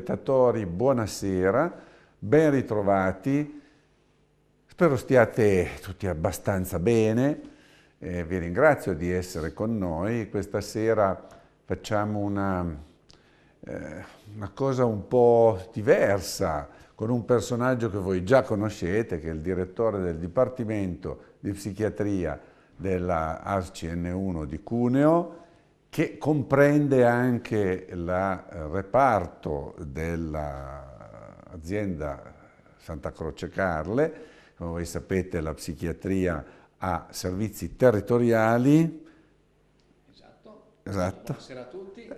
spettatori, buonasera, ben ritrovati. Spero stiate tutti abbastanza bene. Eh, vi ringrazio di essere con noi. Questa sera facciamo una, eh, una cosa un po' diversa con un personaggio che voi già conoscete, che è il direttore del Dipartimento di Psichiatria della ASCN1 di Cuneo, che comprende anche il eh, reparto dell'azienda Santa Croce Carle, come voi sapete la psichiatria ha servizi territoriali. Esatto. esatto. Buonasera a tutti.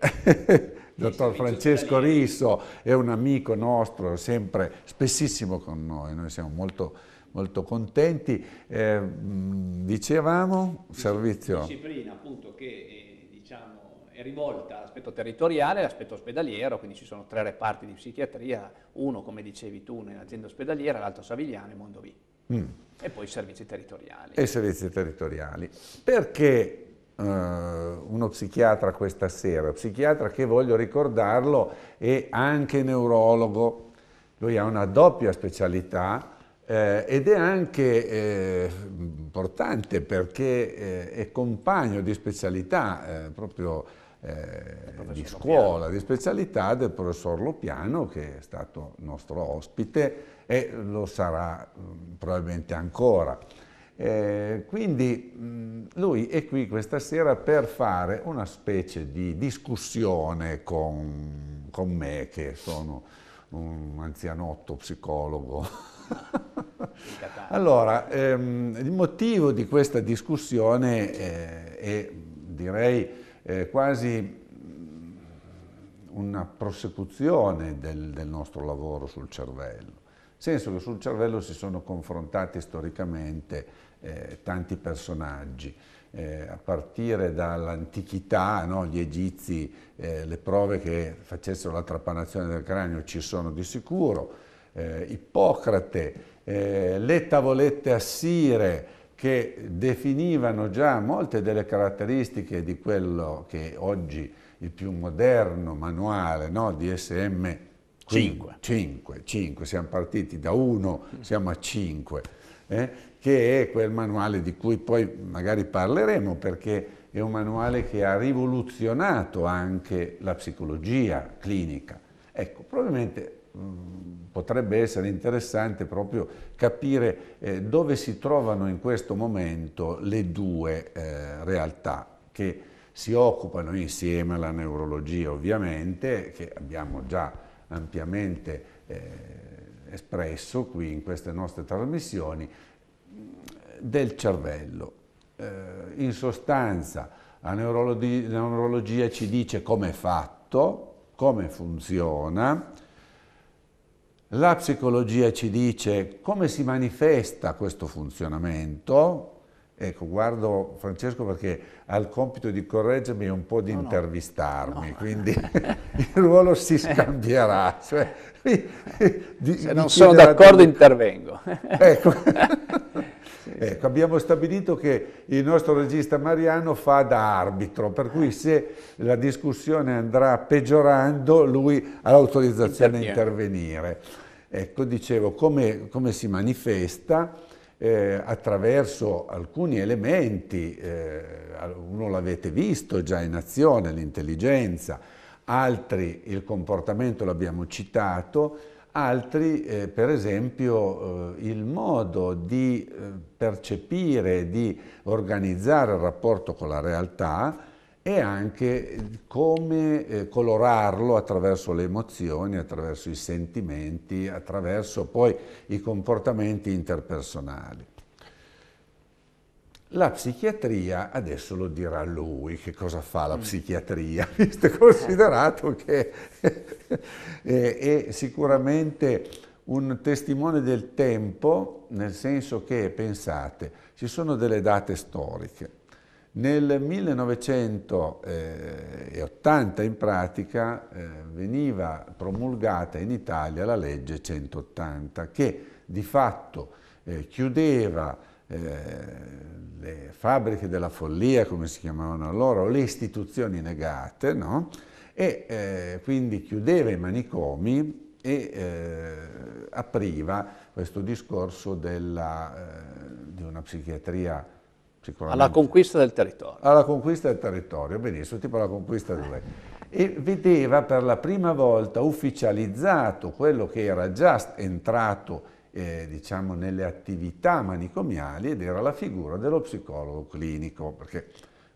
Dottor Francesco Risso è un amico nostro, sempre spessissimo con noi, noi siamo molto, molto contenti. Eh, mm, dicevamo, servizio... Disciplina appunto che eh, diciamo, è rivolta all'aspetto territoriale e all'aspetto ospedaliero, quindi ci sono tre reparti di psichiatria, uno come dicevi tu nell'azienda ospedaliera, l'altro Savigliano e Mondovì. Mm. E poi i servizi territoriali. E i servizi territoriali. Perché eh, uno psichiatra questa sera? Psichiatra che voglio ricordarlo è anche neurologo. Lui ha una doppia specialità eh, ed è anche eh, importante perché eh, è compagno di specialità eh, proprio eh, di scuola, Lopiano. di specialità del professor Lopiano che è stato nostro ospite e lo sarà mh, mm, probabilmente ancora. Eh, quindi mh, mm, lui è qui questa sera per fare una specie di discussione con, con me che sono un anzianotto psicologo allora, ehm, il motivo di questa discussione eh, è, direi, eh, quasi mm, una prosecuzione del, del nostro lavoro sul cervello. Nel senso che sul cervello si sono confrontati storicamente eh, tanti personaggi, eh, a partire dall'antichità, no? gli egizi, eh, le prove che facessero la trapanazione del cranio ci sono di sicuro, eh, Ippocrate, eh, le tavolette assire che definivano già molte delle caratteristiche di quello che oggi il più moderno manuale no, di SM 5. 5, 5, siamo partiti da 1, mm. siamo a 5, eh, che è quel manuale di cui poi magari parleremo perché è un manuale che ha rivoluzionato anche la psicologia clinica. Ecco, probabilmente Mm, potrebbe essere interessante proprio capire eh, dove si trovano in questo momento le due eh, realtà che si occupano insieme alla neurologia ovviamente, che abbiamo già ampiamente eh, espresso qui in queste nostre trasmissioni, del cervello. Eh, in sostanza la neurologia ci dice come è fatto, come funziona, la psicologia ci dice come si manifesta questo funzionamento. Ecco, guardo Francesco perché ha il compito di correggermi e un po' di no, intervistarmi, no. quindi il ruolo si scambierà. Cioè, mi, eh. Se non sono d'accordo intervengo. Ecco. Ecco, abbiamo stabilito che il nostro regista Mariano fa da arbitro, per cui se la discussione andrà peggiorando lui ha l'autorizzazione a intervenire. Ecco, dicevo, come, come si manifesta? Eh, attraverso alcuni elementi, eh, uno l'avete visto già in azione, l'intelligenza, altri il comportamento l'abbiamo citato, altri eh, per esempio eh, il modo di eh, percepire, di organizzare il rapporto con la realtà e anche come eh, colorarlo attraverso le emozioni, attraverso i sentimenti, attraverso poi i comportamenti interpersonali. La psichiatria, adesso lo dirà lui, che cosa fa la mm. psichiatria, visto considerato eh. che è, è sicuramente un testimone del tempo, nel senso che, pensate, ci sono delle date storiche. Nel 1980 in pratica eh, veniva promulgata in Italia la legge 180 che di fatto eh, chiudeva le fabbriche della follia, come si chiamavano allora, o le istituzioni negate, no? e eh, quindi chiudeva i manicomi e eh, apriva questo discorso della, eh, di una psichiatria psicologica. alla conquista del territorio. Alla conquista del territorio, benissimo, tipo la conquista dove. E vedeva per la prima volta ufficializzato quello che era già entrato eh, diciamo, nelle attività manicomiali ed era la figura dello psicologo clinico, perché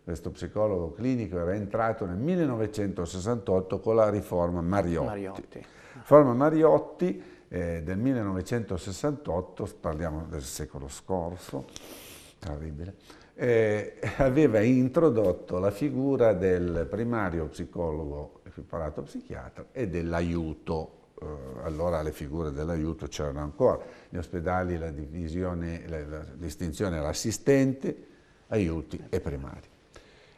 questo psicologo clinico era entrato nel 1968 con la riforma Mariotti. Mariotti. Riforma Mariotti eh, del 1968, parliamo del secolo scorso, terribile, eh, aveva introdotto la figura del primario psicologo equiparato psichiatra e dell'aiuto eh, allora le figure dell'aiuto c'erano ancora. gli ospedali la divisione, la, la distinzione era assistente, aiuti e primari.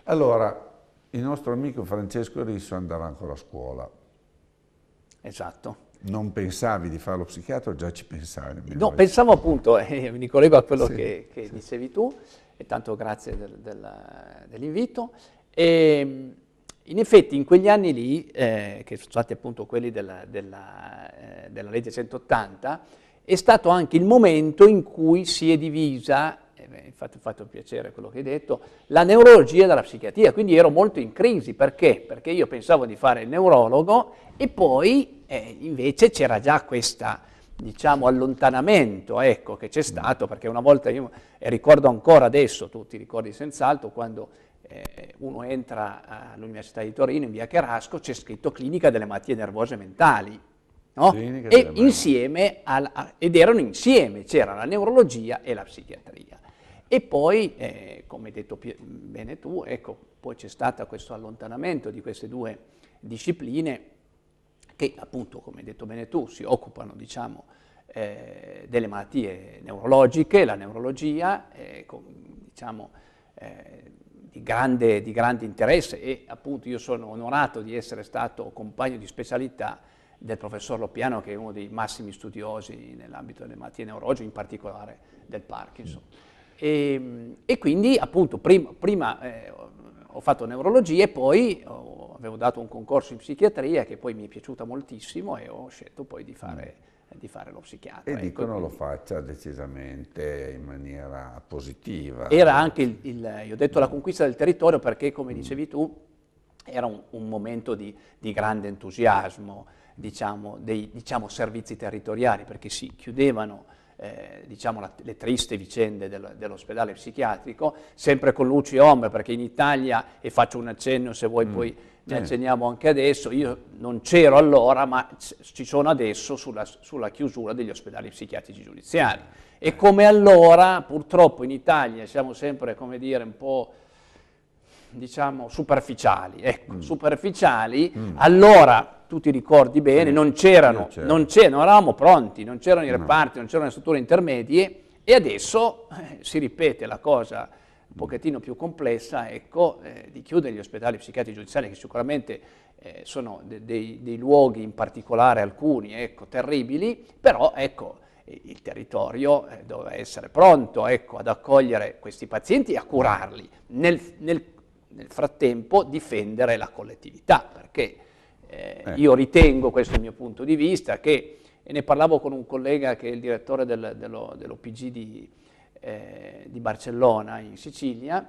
Allora, il nostro amico Francesco Risso andava ancora a scuola. Esatto. Non pensavi di fare lo psichiatra, già ci pensavi? No, pensavo appunto, eh, mi ricollego a quello sì, che, che sì. dicevi tu, e tanto grazie del, del, dell'invito. E, ehm, in effetti in quegli anni lì, eh, che sono stati appunto quelli della, della, eh, della, legge 180, è stato anche il momento in cui si è divisa, eh, infatti ho fatto piacere quello che hai detto, la neurologia dalla psichiatria, quindi ero molto in crisi, perché? Perché io pensavo di fare il neurologo e poi eh, invece c'era già questa diciamo allontanamento ecco, che c'è stato perché una volta io e ricordo ancora adesso tu ti ricordi senz'altro quando eh, uno entra all'Università di Torino in via Cherasco, c'è scritto clinica delle malattie nervose mentali. No? E insieme alla, ed erano insieme, c'era la neurologia e la psichiatria. E poi, eh, come hai detto bene tu, ecco, poi c'è stato questo allontanamento di queste due discipline che appunto, come hai detto bene tu, si occupano, diciamo, eh, delle malattie neurologiche, la neurologia, eh, con, diciamo, eh, di grande, di grande interesse e appunto io sono onorato di essere stato compagno di specialità del professor Loppiano che è uno dei massimi studiosi nell'ambito delle malattie neurologiche, in particolare del Parkinson. E, ehm, e quindi appunto prima, prima eh, ho fatto neurologia e poi ho, avevo dato un concorso in psichiatria che poi mi è piaciuta moltissimo e ho scelto poi di fare eh, di fare lo psichiatra. E ecco, dicono lo faccia decisamente in maniera positiva. Era anche il, il io ho detto, la conquista del territorio perché, come mm. dicevi tu, era un, un momento di, di, grande entusiasmo, diciamo, dei diciamo, servizi territoriali, perché si chiudevano eh, diciamo, la, le triste vicende del, dell'ospedale psichiatrico, sempre con luci e ombre, perché in Italia, e faccio un accenno se vuoi mm. poi ne eh. accenniamo anche adesso, io non c'ero allora, ma ci sono adesso sulla, sulla chiusura degli ospedali psichiatrici giudiziari. E come allora, purtroppo in Italia siamo sempre, come dire, un po' diciamo superficiali, ecco, mm. superficiali, mm. allora tu ti ricordi bene, mm. non c'erano, certo. non, non, eravamo pronti, non c'erano i reparti, no. non c'erano le strutture intermedie e adesso eh, si ripete la cosa un pochettino più complessa ecco, eh, di chiudere gli ospedali psichiatri giudiziari che sicuramente eh, sono de dei, dei, luoghi, in particolare alcuni, ecco, terribili, però ecco, il territorio eh, doveva essere pronto ecco, ad accogliere questi pazienti e a curarli. Nel, nel, nel frattempo difendere la collettività, perché eh, eh. io ritengo, questo è il mio punto di vista, che, e ne parlavo con un collega che è il direttore del, dell'OPG di eh, di Barcellona in Sicilia,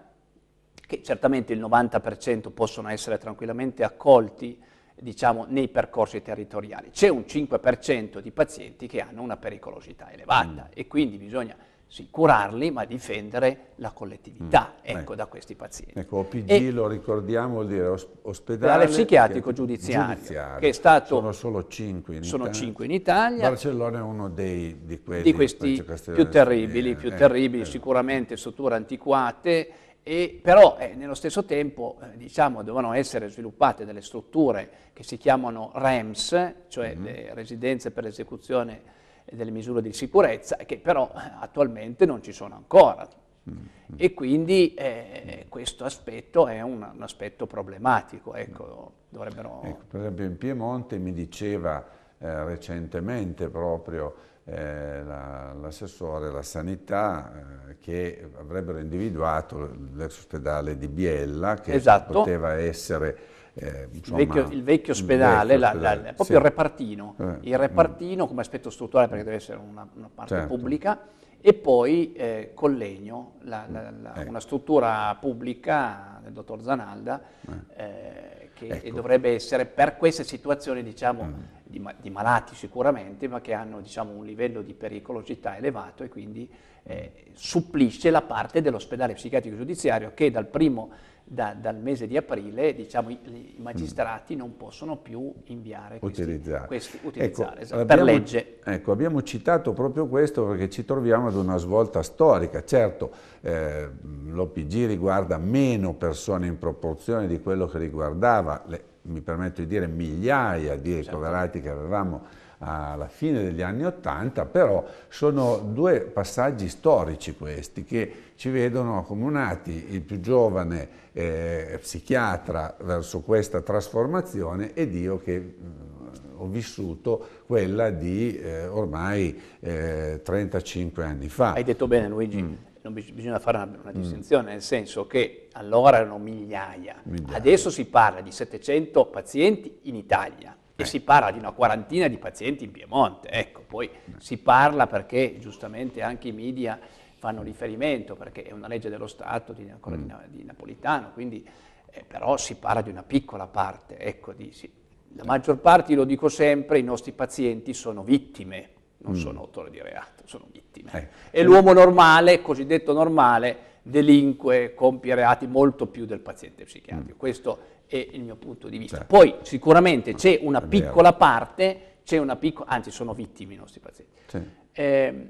che certamente il 90% possono essere tranquillamente accolti diciamo, nei percorsi territoriali. C'è un 5% di pazienti che hanno una pericolosità elevata mm. e quindi bisogna sì, curarli, ma difendere la collettività, mm, ecco, ecco, da questi pazienti. Ecco, OPG e, lo ricordiamo, vuol dire ospedale psichiatrico giudiziario, giudiziario, che è stato... Sono solo cinque in Italia. 5 in Italia. Barcellona è uno dei, di, quelli, di questi più terribili, più eh, terribili eh, sicuramente strutture antiquate, e, però eh, nello stesso tempo eh, diciamo, devono essere sviluppate delle strutture che si chiamano REMS, cioè mm le residenze per l'esecuzione delle misure di sicurezza che però eh, attualmente non ci sono ancora. Mm-hmm. E quindi eh, questo aspetto è un, un aspetto problematico. Ecco, dovrebbero... ecco, per esempio in Piemonte mi diceva eh, recentemente proprio eh, l'assessore la, alla sanità eh, che avrebbero individuato l'ex ospedale di Biella che esatto. poteva essere eh, insomma, il, vecchio, il, vecchio, ospedale, il vecchio ospedale la, la, proprio sì. il repartino, eh, il mm. repartino mm. come aspetto strutturale perché deve essere una, una parte certo. pubblica e poi eh, legno, mm. la, ecco. una struttura pubblica del dottor Zanalda eh. Eh, che ecco. dovrebbe essere per queste situazioni diciamo, mm. di, di, malati sicuramente ma che hanno diciamo, un livello di pericolosità elevato e quindi eh, supplisce la parte dell'ospedale psichiatrico giudiziario che dal, primo, da, dal mese di aprile diciamo, i, i, mm. magistrati non possono più inviare questi, utilizzare, questi, ecco, utilizzare ecco, esatto, per legge. Ecco, abbiamo citato proprio questo perché ci troviamo ad una svolta storica. Certo, eh, l'OPG riguarda meno persone in proporzione di quello che riguardava, le, mi permetto di dire, migliaia di certo. ricoverati che avevamo alla fine degli anni Ottanta, però sono due passaggi storici questi che ci vedono accomunati il più giovane eh, psichiatra verso questa trasformazione ed io che mh, mm, ho vissuto quella di eh, ormai eh, 35 anni fa. Hai detto bene Luigi, mm bisogna fare una, una mm. distinzione, mm. nel senso che allora erano migliaia. migliaia. adesso si parla di 700 pazienti in Italia, e eh. si parla di una quarantina di pazienti in Piemonte, ecco, poi eh. si parla perché giustamente anche i media fanno riferimento, perché è una legge dello Stato di, ancora mm. di, Napolitano, quindi eh, però si parla di una piccola parte, ecco, di, sì. la maggior parte, lo dico sempre, i nostri pazienti sono vittime, non mm. sono autori di reato, sono vittime. Eh. E l'uomo normale, cosiddetto normale, delinque, compie reati molto più del paziente psichiatrico. Mm. Questo è il mio punto di vista. Certo. Poi sicuramente c'è una piccola parte, c'è una piccola, anzi sono vittime i nostri pazienti, sì. eh,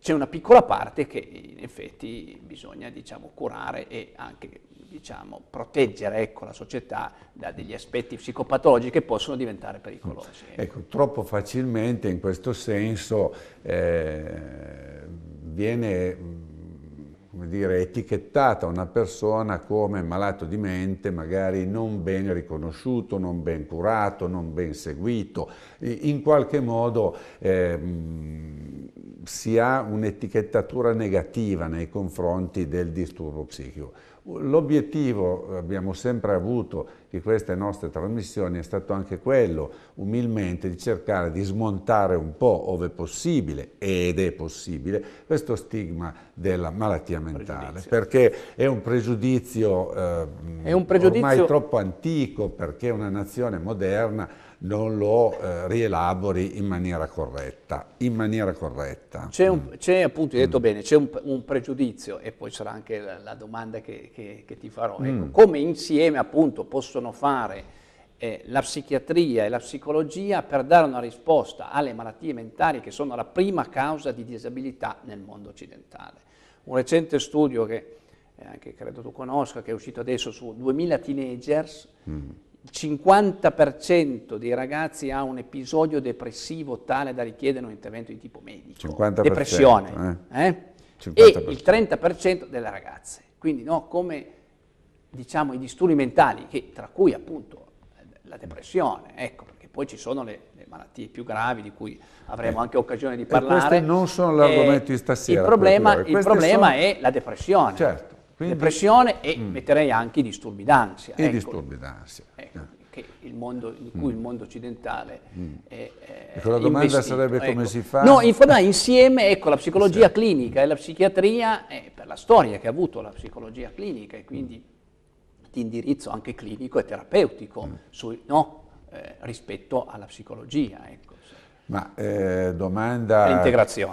c'è una piccola parte che in effetti bisogna diciamo, curare e anche diciamo, proteggere ecco, la società da degli aspetti psicopatologici che possono diventare pericolosi. Mm. Ecco. ecco, troppo facilmente in questo senso eh, viene come dire, etichettata una persona come malato di mente, magari non ben riconosciuto, non ben curato, non ben seguito. In qualche modo eh, si ha un'etichettatura negativa nei confronti del disturbo psichico. L'obiettivo, abbiamo sempre avuto, di queste nostre trasmissioni è stato anche quello, umilmente, di cercare di smontare un po', ove possibile, ed è possibile, questo stigma della malattia mentale, perché è un pregiudizio, eh, è un pregiudizio... ormai troppo antico, perché una nazione moderna non lo eh, rielabori in maniera corretta. In maniera corretta. C'è, mm. appunto, hai detto mm. bene, c'è un, un, pregiudizio e poi sarà anche la, la domanda che, che, che, ti farò. Ecco, mm. Ecco, come insieme appunto possono fare eh, la psichiatria e la psicologia per dare una risposta alle malattie mentali che sono la prima causa di disabilità nel mondo occidentale. Un recente studio che eh, anche credo tu conosca, che è uscito adesso su 2000 teenagers, mm il 50% dei ragazzi ha un episodio depressivo tale da richiedere un intervento di tipo medico, depressione, eh? Eh? e il 30% delle ragazze. Quindi no, come diciamo, i disturbi mentali, che, tra cui appunto la depressione, ecco, perché poi ci sono le, le malattie più gravi di cui avremo eh. anche occasione di parlare. E questi non sono l'argomento di eh, stasera. Il problema, il problema sono... è la depressione. Certo quindi, depressione e mh. Mm. metterei anche i disturbi d'ansia. I ecco. disturbi d'ansia. Ecco. Mondo, in cui mm. il mondo occidentale mm. è, è La domanda investito. sarebbe ecco. come si fa? No, in realtà insieme, ecco, la psicologia sì. clinica e la psichiatria, eh, per la storia che ha avuto la psicologia clinica e quindi di indirizzo anche clinico e terapeutico mm. su, no, eh, rispetto alla psicologia. Ecco. Ma eh, domanda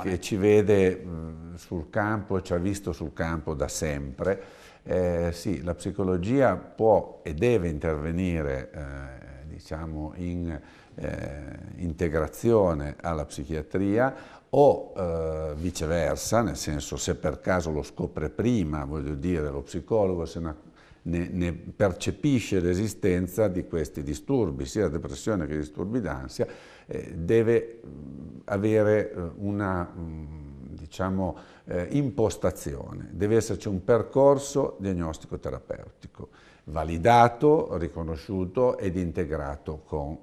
che ci vede mh, sul campo, ci ha visto sul campo da sempre. Eh, sì, la psicologia può e deve intervenire eh, diciamo in eh, integrazione alla psichiatria o eh, viceversa, nel senso se per caso lo scopre prima, voglio dire, lo psicologo se ne, ne, ne, percepisce l'esistenza di questi disturbi, sia depressione che disturbi d'ansia, eh, deve mm, avere eh, una mm, diciamo, eh, impostazione, deve esserci un percorso diagnostico-terapeutico validato, riconosciuto ed integrato con,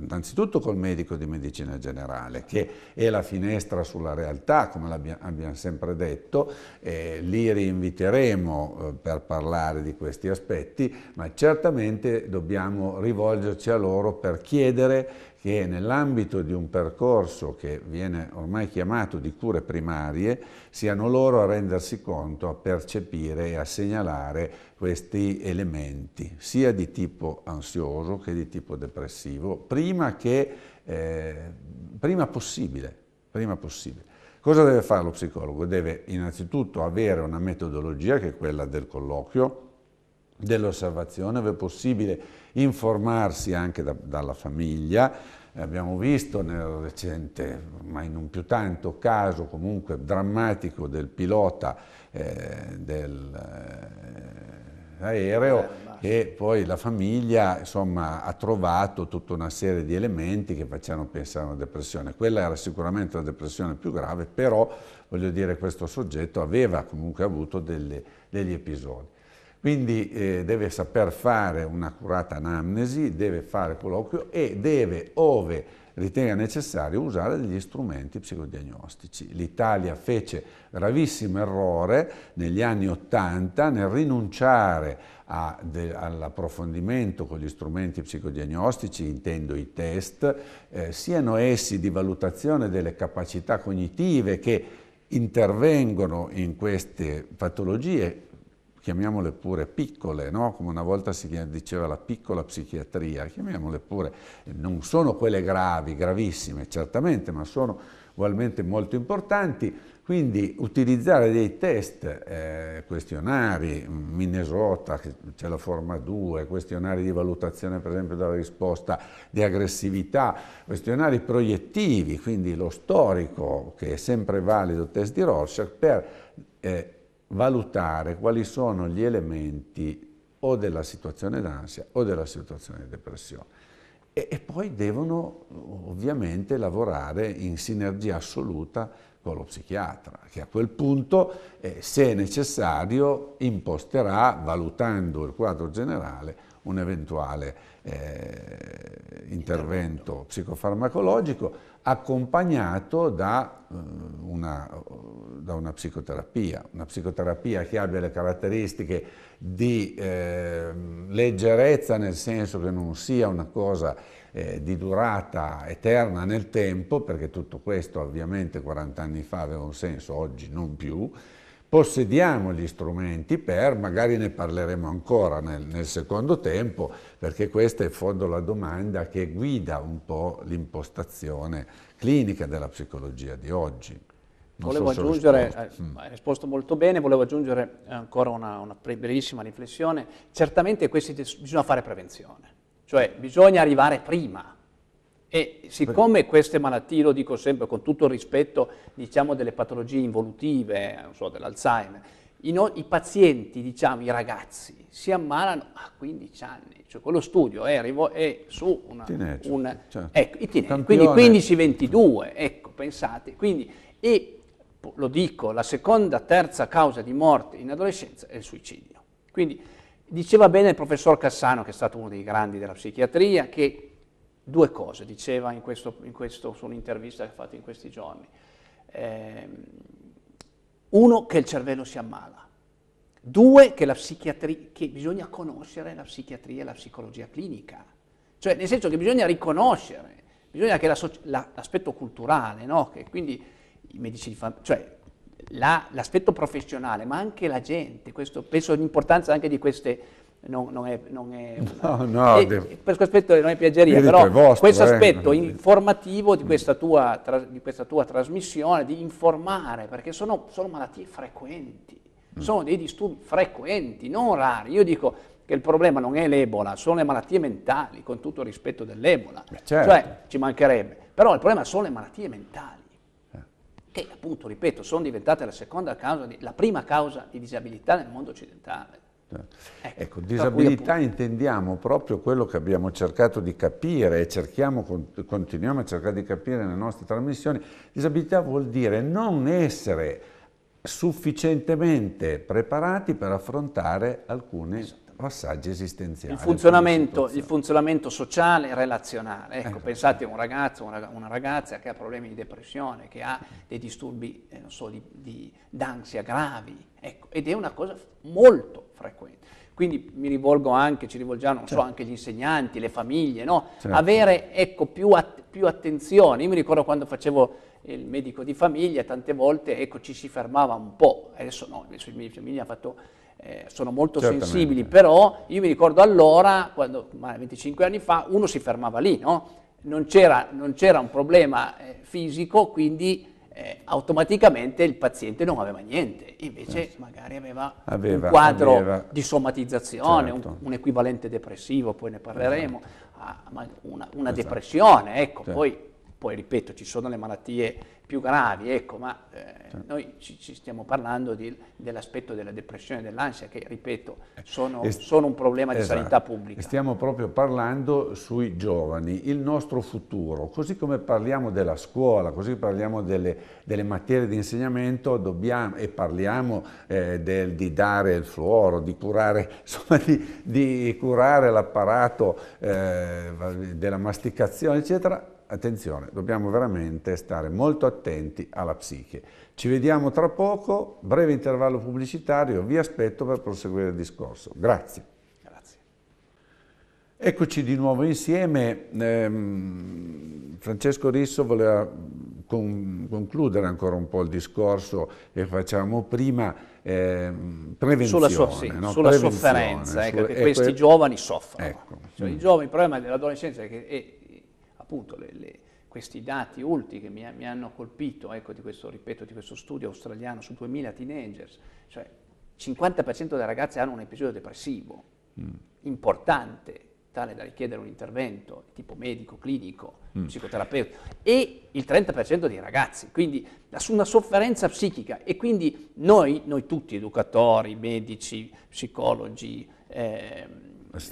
innanzitutto col medico di medicina generale, che è la finestra sulla realtà, come abbiamo sempre detto, eh, li rinviteremo per parlare di questi aspetti, ma certamente dobbiamo rivolgerci a loro per chiedere che nell'ambito di un percorso che viene ormai chiamato di cure primarie siano loro a rendersi conto, a percepire e a segnalare questi elementi, sia di tipo ansioso che di tipo depressivo, prima, che, eh, prima possibile, prima possibile. Cosa deve fare lo psicologo? Deve innanzitutto avere una metodologia che è quella del colloquio, dell'osservazione, ove possibile informarsi anche da, dalla famiglia. Abbiamo visto nel recente, ma in un più tanto, caso comunque drammatico del pilota eh, dell'aereo eh, eh che poi la famiglia insomma, ha trovato tutta una serie di elementi che facevano pensare a una depressione. Quella era sicuramente la depressione più grave, però voglio dire questo soggetto aveva comunque avuto delle, degli episodi. Quindi eh, deve saper fare un'accurata anamnesi, deve fare colloquio e deve, ove ritenga necessario, usare degli strumenti psicodiagnostici. L'Italia fece gravissimo errore negli anni Ottanta nel rinunciare all'approfondimento con gli strumenti psicodiagnostici, intendo i test, eh, siano essi di valutazione delle capacità cognitive che intervengono in queste patologie chiamiamole pure piccole, no? come una volta si diceva la piccola psichiatria, chiamiamole pure, non sono quelle gravi, gravissime certamente, ma sono ugualmente molto importanti, quindi utilizzare dei test, eh, questionari, Minnesota che c'è la forma 2, questionari di valutazione per esempio della risposta di aggressività, questionari proiettivi, quindi lo storico che è sempre valido, test di Rorschach, per eh, valutare quali sono gli elementi o della situazione d'ansia o della situazione di depressione. E, e, poi devono ovviamente lavorare in sinergia assoluta con lo psichiatra, che a quel punto, eh, se necessario, imposterà, valutando il quadro generale, un eventuale eh, intervento psicofarmacologico accompagnato da eh, una, da una, psicoterapia, una psicoterapia che abbia le caratteristiche di eh, leggerezza nel senso che non sia una cosa eh, di durata eterna nel tempo, perché tutto questo ovviamente 40 anni fa aveva un senso, oggi non più, possediamo gli strumenti per, magari ne parleremo ancora nel, nel secondo tempo, perché questa è in fondo la domanda che guida un po' l'impostazione clinica della psicologia di oggi. Non volevo so aggiungere, risposto. Eh, mm. hai risposto molto bene, volevo aggiungere ancora una, una brevissima riflessione, certamente questi, bisogna fare prevenzione, cioè bisogna arrivare prima e siccome queste malattie, lo dico sempre con tutto il rispetto, diciamo, delle patologie involutive, non so, dell'Alzheimer, i, no, i, pazienti, diciamo, i ragazzi, si ammalano a 15 anni. Cioè, quello studio è, eh, è su una... Teenage, una certo. Ecco, i teenage, quindi 15-22, ecco, pensate. Quindi, e lo dico, la seconda, terza causa di morte in adolescenza è il suicidio. Quindi, diceva bene il professor Cassano, che è stato uno dei grandi della psichiatria, che due cose, diceva in, questo, in questo, su un'intervista che ha fatto in questi giorni. Eh, uno, che il cervello si ammala. Due, che, che bisogna conoscere la psichiatria e la psicologia clinica. Cioè, nel senso che bisogna riconoscere, bisogna che la la, l'aspetto culturale, no? che quindi i medici di famiglia, cioè l'aspetto la, professionale, ma anche la gente, questo, penso all'importanza anche di queste non, non, è... Non è no, no, e, eh, eh, devo, questo aspetto non è piaggeria, però vostro, questo eh. aspetto eh, informativo di questa, tua, tra, di questa, tua, trasmissione, di informare, perché sono, sono malattie frequenti, mm. sono dei disturbi frequenti, non rari. Io dico, che il problema non è l'ebola, sono le malattie mentali, con tutto il rispetto dell'ebola. Certo. Cioè, ci mancherebbe. Però il problema sono le malattie mentali, che appunto, ripeto, sono diventate la seconda causa, di, la prima causa di disabilità nel mondo occidentale. Ecco, ecco disabilità intendiamo proprio quello che abbiamo cercato di capire e cerchiamo, continuiamo a cercare di capire nelle nostre trasmissioni. Disabilità vuol dire non essere sufficientemente preparati per affrontare alcuni passaggi esistenziali. Il funzionamento, il funzionamento sociale e relazionale. Ecco, ecco. Pensate a un ragazzo, una ragazza che ha problemi di depressione, che ha dei disturbi eh, non so, di, d'ansia gravi, ecco, ed è una cosa molto frequenti. Quindi mi rivolgo anche, ci rivolgiamo, non certo. so, anche gli insegnanti, le famiglie, no? certo. Avere, ecco, più, at- più attenzione. Io mi ricordo quando facevo il medico di famiglia, tante volte, ecco, ci si fermava un po'. Adesso no, adesso i miei famiglia hanno fatto... Eh, sono molto Certamente. sensibili, però io mi ricordo allora, quando, ma 25 anni fa, uno si fermava lì, no? non, c'era, non c'era, un problema eh, fisico, quindi eh, automaticamente il paziente non aveva niente, invece sì. Certo. magari aveva, aveva, un quadro aveva. di somatizzazione, certo. un, un, equivalente depressivo, poi ne parleremo, esatto. Ah, una, una esatto. depressione, ecco, certo. poi poi ripeto, ci sono le malattie più gravi, ecco, ma eh, sì. noi ci, ci, stiamo parlando dell'aspetto della depressione e dell'ansia che, ripeto, sono, sono un problema di esatto. sanità pubblica. Stiamo proprio parlando sui giovani, il nostro futuro, così come parliamo della scuola, così parliamo delle, delle materie di insegnamento dobbiamo, e parliamo eh, del, di dare il fluoro, di curare, insomma, di, di curare l'apparato eh, della masticazione, eccetera, attenzione, dobbiamo veramente stare molto attenti alla psiche. Ci vediamo tra poco, breve intervallo pubblicitario, vi aspetto per proseguire il discorso. Grazie. Grazie. Eccoci di nuovo insieme. Eh, Francesco Risso voleva con, concludere ancora un po' il discorso che facciamo prima, eh, prevenzione. Sulla, so, sì, no? sulla prevenzione, sofferenza, ecco, eh, sulle, che eh, questi poi, giovani soffrono. Ecco. Cioè, mm. I giovani, il problema dell'adolescenza è che... È, eh, appunto le, le, questi dati ultimi che mi, mi hanno colpito, ecco, di questo, ripeto, di questo studio australiano su 2000 teenagers, cioè 50% delle ragazze hanno un episodio depressivo mm. importante, tale da richiedere un intervento tipo medico, clinico, mm. psicoterapeuta, e il 30% dei ragazzi, quindi su una sofferenza psichica. E quindi noi, noi tutti, educatori, medici, psicologi, eh,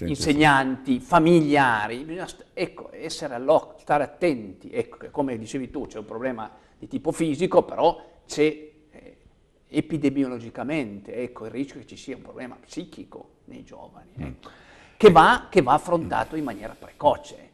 insegnanti, familiari, bisogna ecco, essere all'occhio, stare attenti, ecco, come dicevi tu c'è un problema di tipo fisico, però c'è eh, epidemiologicamente ecco, il rischio che ci sia un problema psichico nei giovani, mm. ecco, che, va, che, va, affrontato in maniera precoce.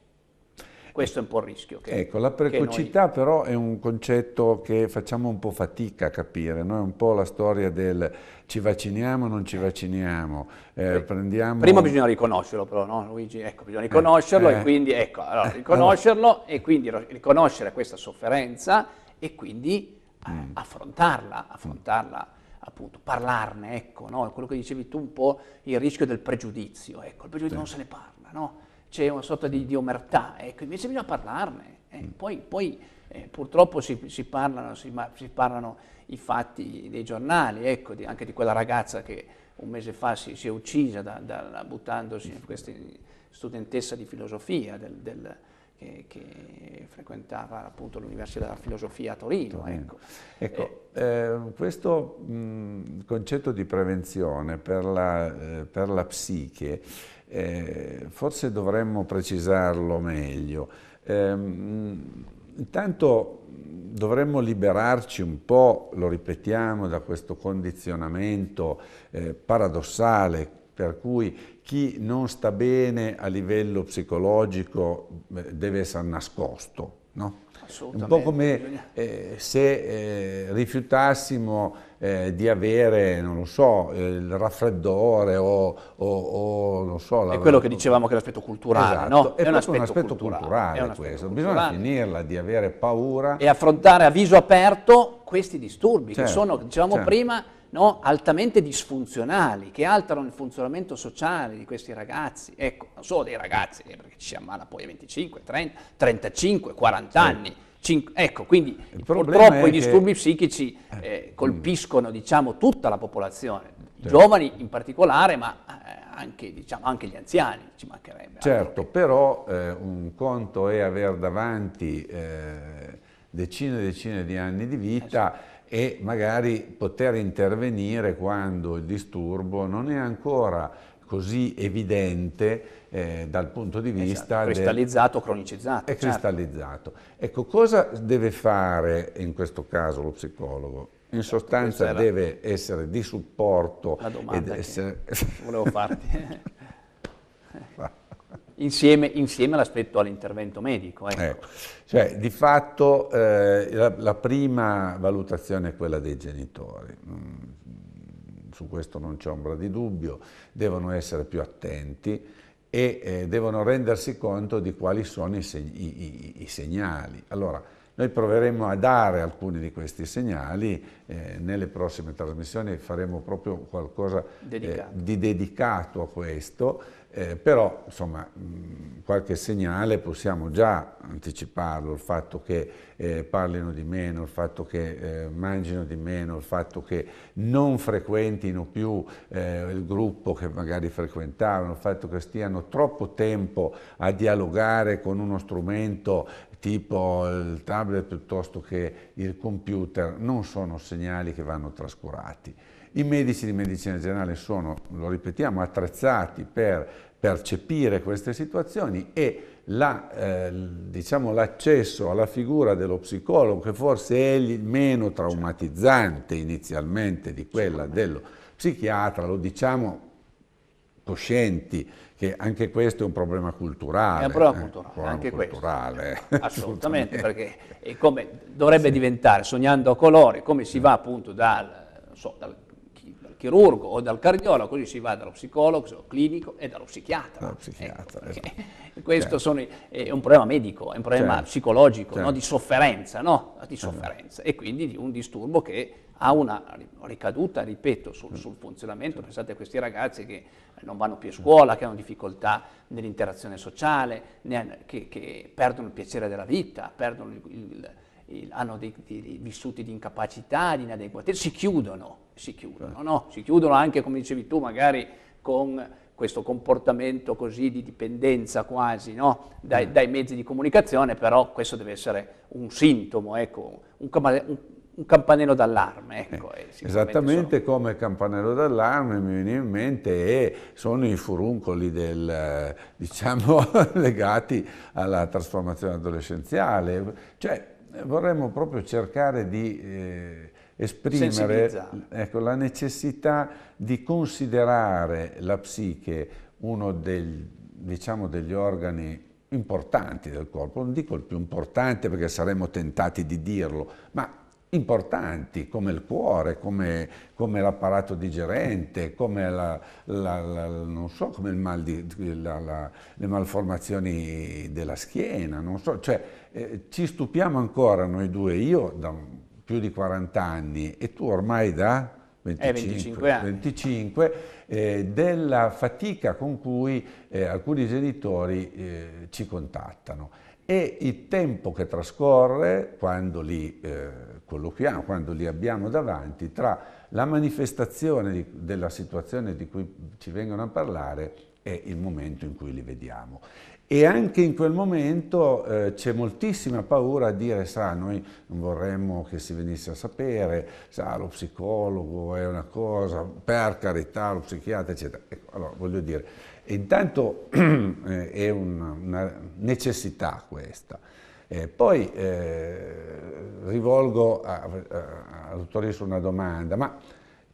Questo è un po' il rischio. Che, ecco, la precocità noi... però è un concetto che facciamo un po' fatica a capire, no? è un po' la storia del ci vacciniamo o non ci vacciniamo. Eh, prendiamo... Prima bisogna riconoscerlo però, no Luigi? Ecco, bisogna eh, riconoscerlo eh, e quindi, ecco, allora, eh, riconoscerlo allora. e quindi riconoscere questa sofferenza e quindi eh, mm. affrontarla, affrontarla appunto, parlarne, ecco, no? quello che dicevi tu un po', il rischio del pregiudizio, ecco, il pregiudizio sì. non se ne parla, no? c'è una sorta di, di omertà, ecco, invece bisogna parlarne, eh? Mm. poi, poi eh, purtroppo si, si, parlano, si, si, parlano, i fatti dei giornali, ecco, di, anche di quella ragazza che un mese fa si, è uccisa da, da, buttandosi in questa studentessa di filosofia del, del, che, che, frequentava appunto l'Università della Filosofia a Torino. Ecco, ecco eh, ehm, questo mh, concetto di prevenzione per la, eh, per la psiche eh, forse dovremmo precisarlo meglio. Eh, Intanto dovremmo liberarci un po', lo ripetiamo, da questo condizionamento eh, paradossale per cui chi non sta bene a livello psicologico deve essere nascosto. No? Assolutamente. Un po' come eh, se eh, rifiutassimo eh, di avere, non lo so, eh, il raffreddore o, o, o non so... La, è quello che dicevamo che è l'aspetto culturale, esatto. no? È, è un aspetto, un aspetto culturale, culturale un aspetto questo. Culturale. Bisogna finirla di avere paura... E affrontare a viso aperto questi disturbi certo, che sono, dicevamo certo. prima no, altamente disfunzionali, che alterano il funzionamento sociale di questi ragazzi, ecco, non solo dei ragazzi, eh, perché ci si ammala poi a 25, 30, 35, 40 anni, Cin- ecco, quindi purtroppo i disturbi che... psichici eh. eh, colpiscono diciamo, tutta la popolazione, certo. i giovani in particolare, ma eh, anche, diciamo, anche, gli anziani ci mancherebbe. Certo, però eh, un conto è aver davanti eh, decine e decine di anni di vita eh, e magari poter intervenire quando il disturbo non è ancora così evidente eh, dal punto di esatto, vista... Esatto, cristallizzato, del... cronicizzato. È certo. cristallizzato. Ecco, cosa deve fare in questo caso lo psicologo? In esatto, sostanza deve essere di supporto... La domanda ed essere... volevo farti. Insieme, insieme all'aspetto all'intervento medico. Ecco. Ecco. Cioè, di fatto eh, la, la, prima valutazione è quella dei genitori, mm, su questo non c'è ombra di dubbio, devono essere più attenti e eh, devono rendersi conto di quali sono i, seg- i, i, i segnali. Allora, noi proveremo a dare alcuni di questi segnali, eh, nelle prossime trasmissioni faremo proprio qualcosa eh, dedicato. Eh, di dedicato a questo, eh, però insomma qualche segnale possiamo già anticiparlo, il fatto che eh, parlino di meno, il fatto che eh, mangino di meno, il fatto che non frequentino più eh, il gruppo che magari frequentavano, il fatto che stiano troppo tempo a dialogare con uno strumento tipo il tablet piuttosto che il computer, non sono segnali che vanno trascurati. I medici di medicina generale sono, lo ripetiamo, attrezzati per percepire queste situazioni e l'accesso la, eh, diciamo, alla figura dello psicologo, che forse è meno traumatizzante inizialmente di quella dello psichiatra, lo diciamo coscienti, che anche questo è un problema culturale. È un problema eh, culturale, eh, problema anche culturale. questo. Assolutamente, perché come dovrebbe sì. diventare, sognando a colori, come si va appunto dal, so, dal chirurgo o dal cardiologo, così si va dallo psicologo clinico e dallo psichiatra. No, psichiatra ecco, esatto. Eh, questo certo. i, è un problema medico, è un problema certo. psicologico, certo. No? di sofferenza, no? di esatto. sofferenza e quindi di un disturbo che ha una ricaduta, ripeto, sul, mm. sul funzionamento. Pensate a questi ragazzi che non vanno più a scuola, che hanno difficoltà nell'interazione sociale, che, che, perdono il piacere della vita, perdono il, il, hanno dei, dei, vissuti di incapacità, di inadeguatezza, si chiudono si chiudono, no? si chiudono anche, come dicevi tu, magari con questo comportamento così di dipendenza quasi no? dai, mm. dai, mezzi di comunicazione, però questo deve essere un sintomo, ecco, un, un, campanello d'allarme. Eh, ecco, eh, esattamente sono... come campanello d'allarme mi viene in mente e sono i furuncoli del, diciamo, legati alla trasformazione adolescenziale, cioè vorremmo proprio cercare di... Eh, esprimere ecco, la necessità di considerare la psiche uno del, diciamo, degli organi importanti del corpo, non dico il più importante perché saremmo tentati di dirlo, ma importanti come il cuore, come, come l'apparato digerente, come, la, la, la, so, come mal di, le malformazioni della schiena, so. cioè, eh, ci stupiamo ancora noi due, io da un più di 40 anni e tu ormai da 25, eh, 25, 25 eh, della fatica con cui eh, alcuni genitori eh, ci contattano e il tempo che trascorre quando li eh, colloquiamo, quando li abbiamo davanti, tra la manifestazione di, della situazione di cui ci vengono a parlare e il momento in cui li vediamo. E anche in quel momento eh, c'è moltissima paura a dire, sa, noi non vorremmo che si venisse a sapere, sa, lo psicologo è una cosa, per carità, lo psichiatra, eccetera. Ecco, allora, voglio dire, intanto eh, è una, una, necessità questa. Eh, poi eh, rivolgo al dottoressa una domanda, ma...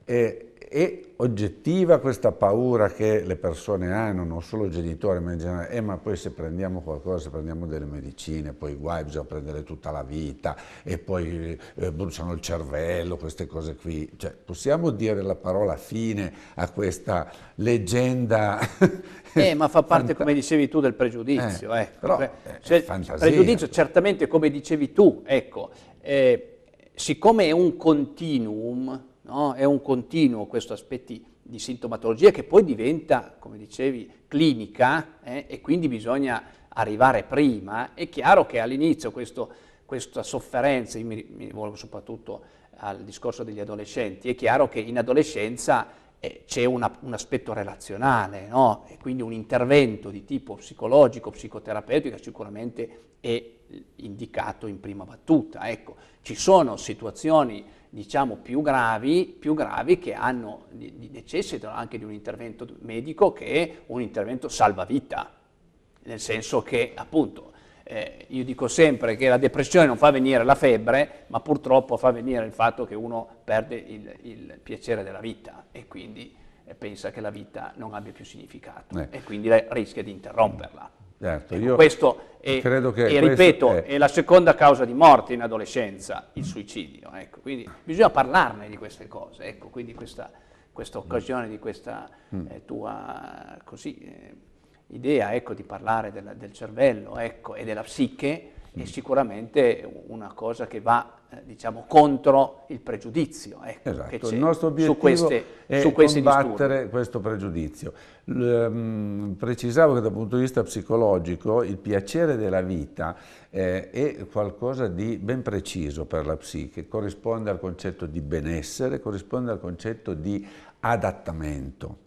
Eh, è oggettiva questa paura che le persone hanno, non solo i genitori, ma in generale, eh, ma poi se prendiamo qualcosa, se prendiamo delle medicine, poi guai, bisogna prendere tutta la vita e poi eh, bruciano il cervello, queste cose qui. Cioè, possiamo dire la parola fine a questa leggenda? Eh, ma fa parte, come dicevi tu, del pregiudizio. Eh, ecco. però, eh, cioè, fantasia. Pregiudizio, certamente, come dicevi tu, ecco, eh, siccome è un continuum, No? È un continuo questo aspetto di sintomatologia che poi diventa, come dicevi, clinica eh? e quindi bisogna arrivare prima. È chiaro che all'inizio questo, questa sofferenza, io mi, mi rivolgo soprattutto al discorso degli adolescenti, è chiaro che in adolescenza eh, c'è una, un aspetto relazionale, no? e quindi un intervento di tipo psicologico, psicoterapeutico sicuramente è indicato in prima battuta. Ecco, ci sono situazioni diciamo, più gravi, più gravi che hanno, necessitano anche di un intervento medico che è un intervento salvavita, nel senso che appunto eh, io dico sempre che la depressione non fa venire la febbre, ma purtroppo fa venire il fatto che uno perde il, il piacere della vita e quindi eh, pensa che la vita non abbia più significato eh. e quindi rischia di interromperla. Certo, ecco, questo è, credo che e ripeto, è... è... la seconda causa di morte in adolescenza, il suicidio. Ecco. Quindi bisogna parlarne di queste cose, ecco, quindi questa, questa mm. occasione di questa mm. eh, tua così, eh, idea ecco, di parlare della, del cervello ecco, e della psiche Mm. è sicuramente una cosa che va eh, diciamo, contro il pregiudizio. Ecco, esatto, il nostro obiettivo su queste, è su combattere disturbi. questo pregiudizio. L ehm, precisavo che dal punto di vista psicologico il piacere della vita eh, è qualcosa di ben preciso per la psiche, corrisponde al concetto di benessere, corrisponde al concetto di adattamento.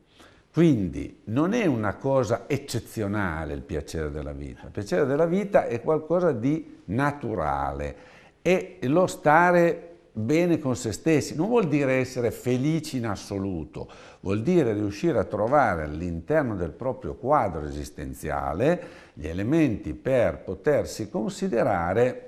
Quindi non è una cosa eccezionale il piacere della vita, il piacere della vita è qualcosa di naturale, è lo stare bene con se stessi, non vuol dire essere felici in assoluto, vuol dire riuscire a trovare all'interno del proprio quadro esistenziale gli elementi per potersi considerare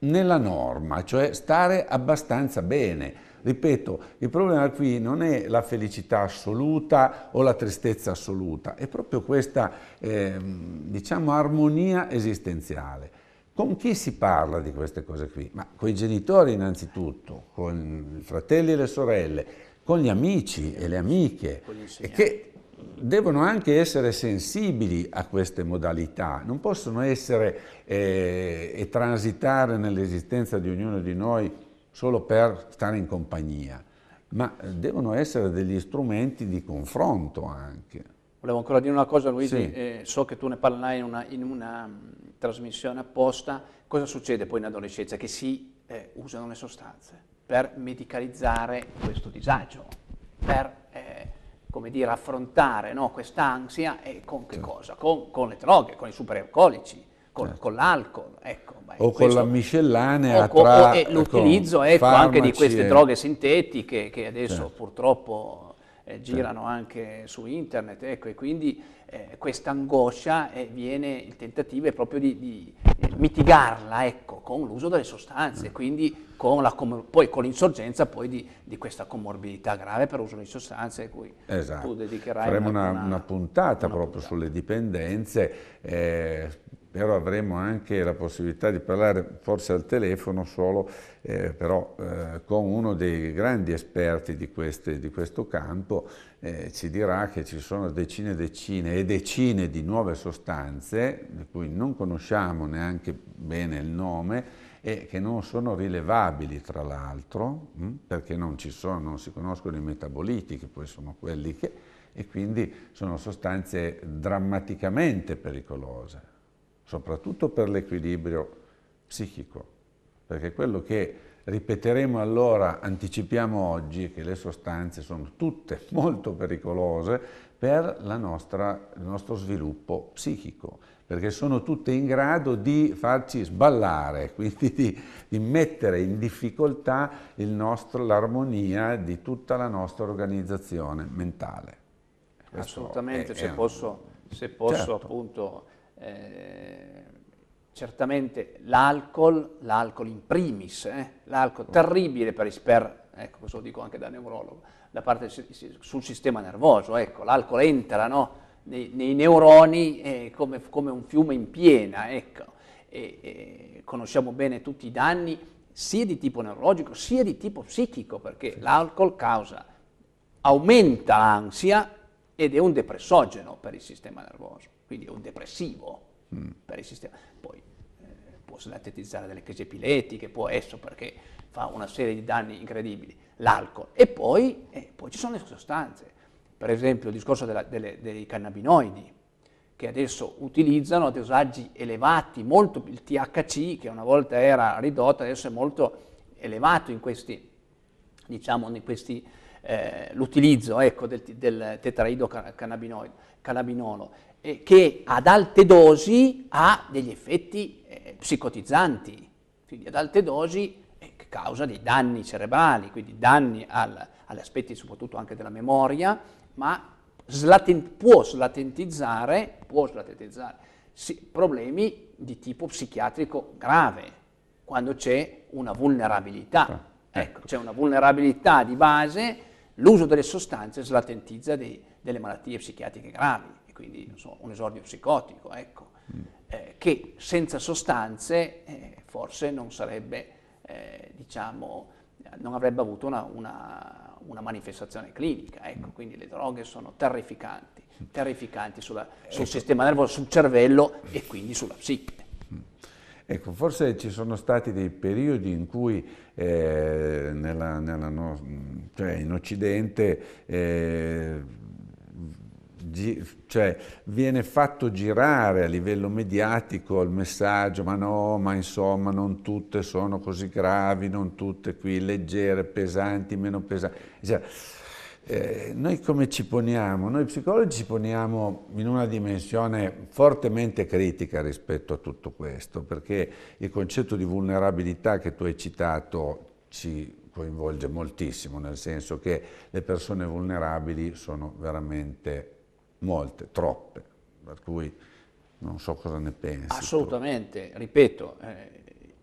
nella norma, cioè stare abbastanza bene Ripeto, il problema qui non è la felicità assoluta o la tristezza assoluta, è proprio questa, eh, diciamo, armonia esistenziale. Con chi si parla di queste cose qui? Ma con i genitori innanzitutto, con i fratelli e le sorelle, con gli amici e le amiche, e che devono anche essere sensibili a queste modalità, non possono essere eh, e transitare nell'esistenza di ognuno di noi solo per stare in compagnia, ma eh, devono essere degli strumenti di confronto anche. Volevo ancora dire una cosa Luigi, sì. eh, so che tu ne parlai in una, in una mm, trasmissione apposta, cosa succede poi in adolescenza? Che si eh, usano le sostanze per medicalizzare questo disagio, per eh, come dire, affrontare no, ansia e con che certo. cosa? Con, con, le droghe, con i superalcolici, con, certo. con l'alcol, ecco o questo, con la miscellanea o, tra... O, ecco, l'utilizzo ecco, anche di queste droghe sintetiche che adesso certo. purtroppo eh, certo. girano anche su internet, ecco, e quindi eh, questa angoscia eh, viene, il tentativo è proprio di, di eh, mitigarla ecco, con l'uso delle sostanze, mm. quindi con, la, poi, con l'insorgenza di, di, questa comorbidità grave per uso di sostanze cui esatto. tu dedicherai Faremo una, una, una puntata una proprio puntata. sulle dipendenze, eh, però avremo anche la possibilità di parlare forse al telefono solo eh, però eh, con uno dei grandi esperti di, queste, di questo campo eh, ci dirà che ci sono decine e decine e decine di nuove sostanze, di cui non conosciamo neanche bene il nome, e che non sono rilevabili tra l'altro, mm, perché non ci sono, non si conoscono i metaboliti, che poi sono quelli che, e quindi sono sostanze drammaticamente pericolose, soprattutto per l'equilibrio psichico, perché quello che Ripeteremo allora, anticipiamo oggi, che le sostanze sono tutte molto pericolose per nostra, il nostro sviluppo psichico, perché sono tutte in grado di farci sballare, quindi di, di mettere in difficoltà l'armonia di tutta la nostra organizzazione mentale. Questo Assolutamente, è, se, è, posso, se, posso, certo. appunto... Eh, certamente l'alcol, l'alcol in primis, eh? l'alcol terribile per, per ecco questo lo dico anche da neurologo, la parte sul sistema nervoso, ecco, l'alcol entra no? nei, nei, neuroni eh, come, come, un fiume in piena, ecco, e, e conosciamo bene tutti i danni sia di tipo neurologico sia di tipo psichico, perché sì. l'alcol causa, aumenta l'ansia ed è un depressogeno per il sistema nervoso, quindi è un depressivo per il sistema. Poi eh, può sintetizzare delle crisi epilettiche, può esso perché fa una serie di danni incredibili, l'alcol. E poi, eh, poi, ci sono le sostanze, per esempio il discorso della, delle, dei cannabinoidi, che adesso utilizzano a dosaggi elevati, molto, il THC che una volta era ridotto adesso è molto elevato in questi, diciamo, in questi eh, l'utilizzo ecco, del, del cannabinolo, eh, che ad alte dosi ha degli effetti eh, psicotizzanti, quindi ad alte dosi eh, causa dei danni cerebrali, quindi danni al, agli aspetti soprattutto anche della memoria, ma slaten, può slatentizzare, può slatentizzare sì, problemi di tipo psichiatrico grave, quando c'è una vulnerabilità. Ah, ecco, ecco, c'è una vulnerabilità di base, l'uso delle sostanze slatentizza dei, delle malattie psichiatriche gravi quindi so, un esordio psicotico, ecco, mm. eh, che senza sostanze eh, forse non sarebbe, eh, diciamo, non avrebbe avuto una, una, una manifestazione clinica, ecco, mm. quindi le droghe sono terrificanti, mm. terrificanti sulla, eh, sul ecco. sistema nervoso, sul cervello e quindi sulla psiche. Mm. Ecco, forse ci sono stati dei periodi in cui eh, nella, nella no, cioè in Occidente eh, cioè viene fatto girare a livello mediatico il messaggio, ma no, ma insomma non tutte sono così gravi, non tutte qui leggere, pesanti, meno pesanti. Cioè, eh, noi come ci poniamo? Noi psicologi ci poniamo in una dimensione fortemente critica rispetto a tutto questo, perché il concetto di vulnerabilità che tu hai citato ci coinvolge moltissimo, nel senso che le persone vulnerabili sono veramente molte, troppe, per cui non so cosa ne pensi. Assolutamente, tu. ripeto, eh,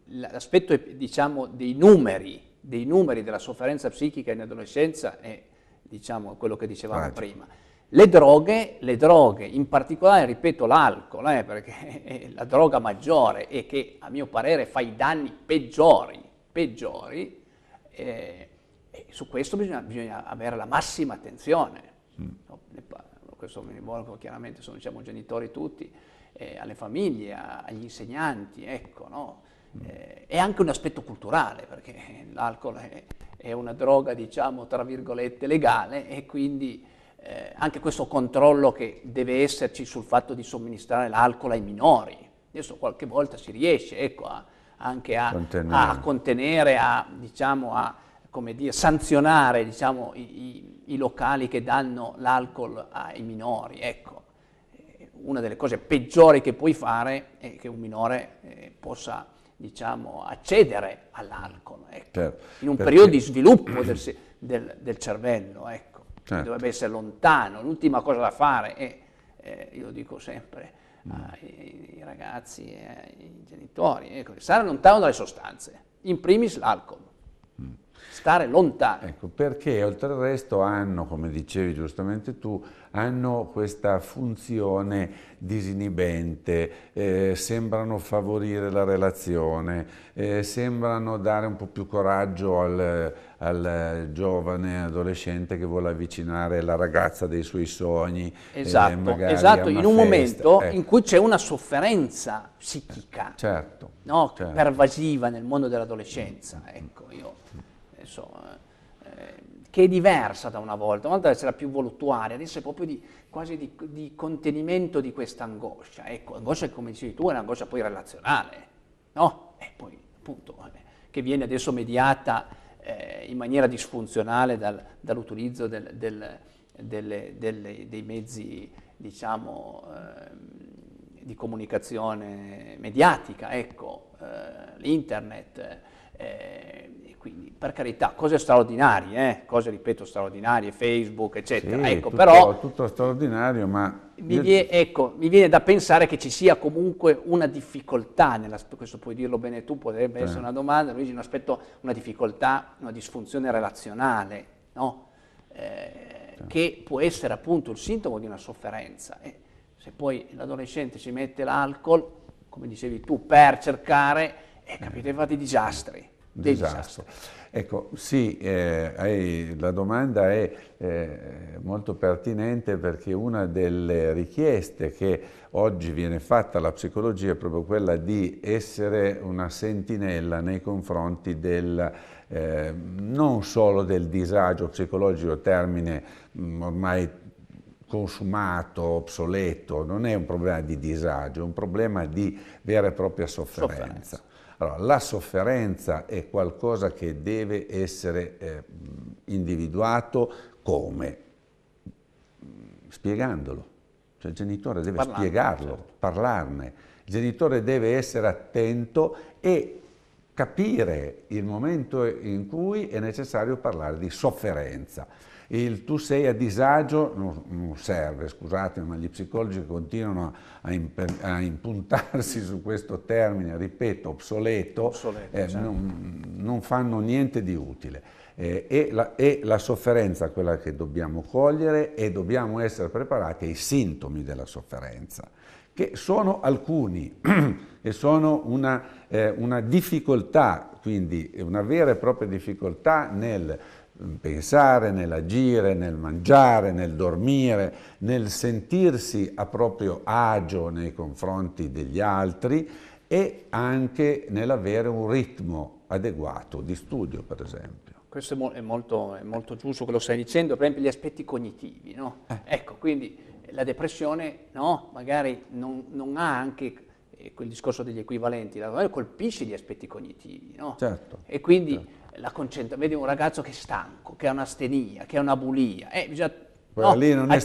l'aspetto diciamo, dei, numeri, dei numeri, della sofferenza psichica in adolescenza è diciamo, quello che dicevamo Pratico. Ah, prima. Le droghe, le droghe, in particolare, ripeto, l'alcol, eh, perché è la droga maggiore e che a mio parere fa i danni peggiori, peggiori, eh, su questo bisogna, bisogna, avere la massima attenzione. Mm questo mi rivolgo chiaramente, sono diciamo, genitori tutti, eh, alle famiglie, a, agli insegnanti, ecco, no? Mm. Eh, è anche un aspetto culturale, perché l'alcol è, è, una droga, diciamo, tra virgolette, legale e quindi eh, anche questo controllo che deve esserci sul fatto di somministrare l'alcol ai minori. Adesso qualche volta si riesce, ecco, a, anche a contenere, a, contenere a diciamo, a come dire, sanzionare diciamo, i, i, locali che danno l'alcol ai minori. Ecco, una delle cose peggiori che puoi fare è che un minore eh, possa diciamo, accedere all'alcol, ecco, certo, in un perché... periodo di sviluppo del, del, del cervello, ecco, certo. dovrebbe essere lontano, l'ultima cosa da fare è, eh, io dico sempre, mm. ai, ai, ragazzi e ai genitori, ecco, stare lontano dalle sostanze, in primis l'alcol. Mm. Stare lontano. Ecco, perché oltre al resto hanno, come dicevi giustamente tu, hanno questa funzione disinibente, eh, sembrano favorire la relazione, eh, sembrano dare un po' più coraggio al, al, giovane adolescente che vuole avvicinare la ragazza dei suoi sogni. Esatto, eh, esatto, esatto in un festa. momento ecco. in cui c'è una sofferenza psichica certo, no, certo. pervasiva nel mondo dell'adolescenza. Ecco, io insomma, eh, che è diversa da una volta, una volta era più voluttuaria, adesso è proprio di, quasi di, di contenimento di questa angoscia. Ecco, angoscia come dicevi tu è un'angoscia poi relazionale, no? E poi appunto, eh, che viene adesso mediata eh, in maniera disfunzionale dal, dall'utilizzo del, del, delle, delle, dei mezzi, diciamo, ehm, di comunicazione mediatica, ecco, eh, l'internet, eh, quindi, per carità, cose straordinarie, eh? cose, ripeto, straordinarie, Facebook, eccetera. Sì, ecco, tutto, però... Tutto straordinario, ma... Mi viene, ecco, mi viene da pensare che ci sia comunque una difficoltà, nella, questo puoi dirlo bene tu, potrebbe sì. essere una domanda, Luigi, un aspetto, una difficoltà, una disfunzione relazionale, no? Eh, sì. che può essere appunto il sintomo di una sofferenza. Eh, se poi l'adolescente ci mette l'alcol, come dicevi tu, per cercare, e eh, capite, fa dei disastri disastro. disastro. Ecco, sì, eh, la domanda è eh, molto pertinente perché una delle richieste che oggi viene fatta alla psicologia è proprio quella di essere una sentinella nei confronti del, eh, non solo del disagio psicologico, termine mh, mm, ormai consumato, obsoleto, non è un problema di disagio, è un problema di vera e propria sofferenza. sofferenza. Allora, la sofferenza è qualcosa che deve essere eh, individuato come? Spiegandolo. Cioè il genitore deve Parlarne, spiegarlo, certo. parlarne. Il genitore deve essere attento e capire il momento in cui è necessario parlare di sofferenza. Il tu sei a disagio non, non serve, scusate, ma gli psicologi continuano a, imp a impuntarsi su questo termine, ripeto, obsoleto, obsoleto eh, certo. non, non, fanno niente di utile. Eh, e, la, e la sofferenza, quella che dobbiamo cogliere e dobbiamo essere preparati ai sintomi della sofferenza che sono alcuni e sono una, eh, una, difficoltà, quindi una vera e propria difficoltà nel pensare, nell'agire, nel mangiare, nel dormire, nel sentirsi a proprio agio nei confronti degli altri e anche nell'avere un ritmo adeguato di studio, per esempio. Questo è, mo è, molto, è molto, giusto quello che stai dicendo, per esempio gli aspetti cognitivi, no? eh. Ecco, quindi la depressione, no? Magari non, non ha anche eh, quel discorso degli equivalenti, la colpisce gli aspetti cognitivi, no? Certo. E quindi certo la concentra- vedi un ragazzo che è stanco, che ha un'astenia, che ha una bulia, eh, bisogna no, accendere,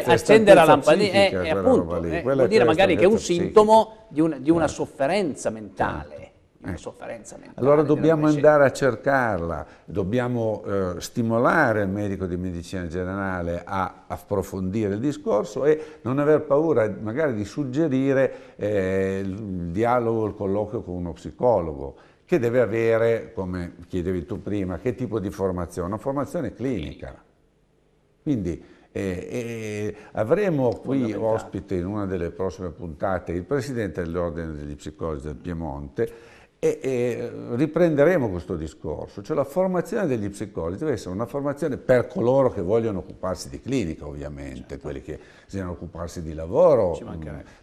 stanchezza, accendere la lampadina, eh, eh, eh, è, eh, appunto, eh, vuol dire magari che è un sintomo di una, di una sofferenza mentale. Certo. Una sofferenza mentale allora dobbiamo andare a cercarla, dobbiamo stimolare il medico di medicina generale a approfondire il discorso e non aver paura magari di suggerire il dialogo, il colloquio con uno psicologo che deve avere, come chiedevi tu prima, che tipo di formazione? Una formazione clinica. Quindi eh, eh, avremo qui ospite in una delle prossime puntate il presidente dell'Ordine degli Psicologi del Piemonte e, e riprenderemo questo discorso, cioè la formazione degli psicologi deve essere una formazione per coloro che vogliono occuparsi di clinica ovviamente, certo. quelli che desiderano occuparsi di lavoro, Ci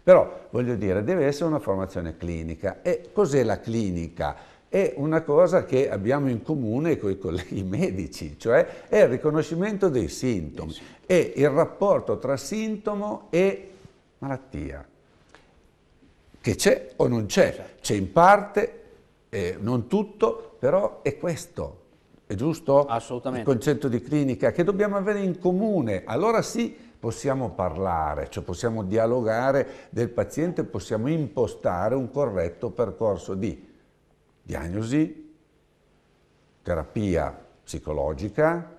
però voglio dire deve essere una formazione clinica e cos'è la clinica? è una cosa che abbiamo in comune con i colleghi medici, cioè è il riconoscimento dei sintomi e il rapporto tra sintomo e malattia, che c'è o non c'è, certo. c'è in parte, eh, non tutto, però è questo, è giusto? Assolutamente. Il concetto di clinica che dobbiamo avere in comune, allora sì possiamo parlare, cioè possiamo dialogare del paziente, possiamo impostare un corretto percorso di diagnosi, terapia psicologica,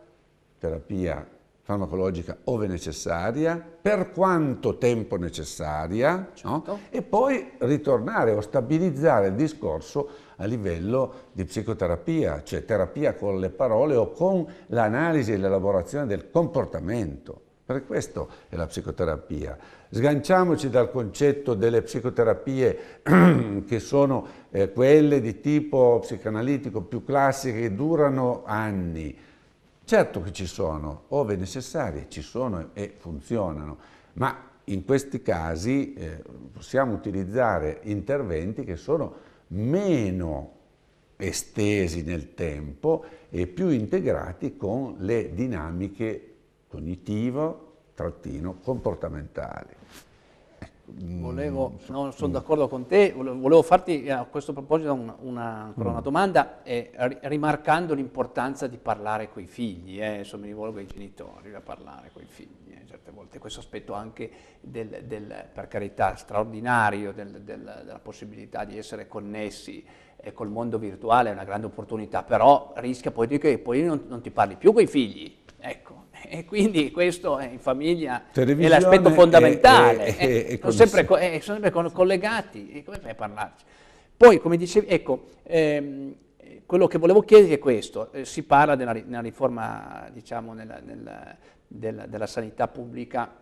terapia farmacologica ove necessaria, per quanto tempo necessaria, certo. no? e poi ritornare o stabilizzare il discorso a livello di psicoterapia, cioè terapia con le parole o con l'analisi e l'elaborazione del comportamento. Perché questo è la psicoterapia. Sganciamoci dal concetto delle psicoterapie che sono eh, quelle di tipo psicanalitico più classiche che durano anni. Certo che ci sono, ove necessarie, ci sono e funzionano, ma in questi casi eh, possiamo utilizzare interventi che sono meno estesi nel tempo e più integrati con le dinamiche cognitivo, trattino comportamentale. Ecco, volevo, no, sono d'accordo con te, volevo farti eh, a questo proposito una, una, mm. una domanda, eh, rimarcando l'importanza di parlare con i figli, eh, insomma mi rivolgo ai genitori a parlare con i figli, eh, certe volte questo aspetto anche del, del, per carità straordinario del, della possibilità di essere connessi eh, col mondo virtuale è una grande opportunità, però rischia poi di che poi non, non ti parli più con i figli, ecco, E quindi questo è in famiglia è l'aspetto fondamentale, è, è, è, sono, sempre, sono, sempre, collegati, e come fai a parlarci? Poi, come dicevi, ecco, ehm, quello che volevo chiedere è questo, eh, si parla della, della riforma, diciamo, nella, nella, della, della, sanità pubblica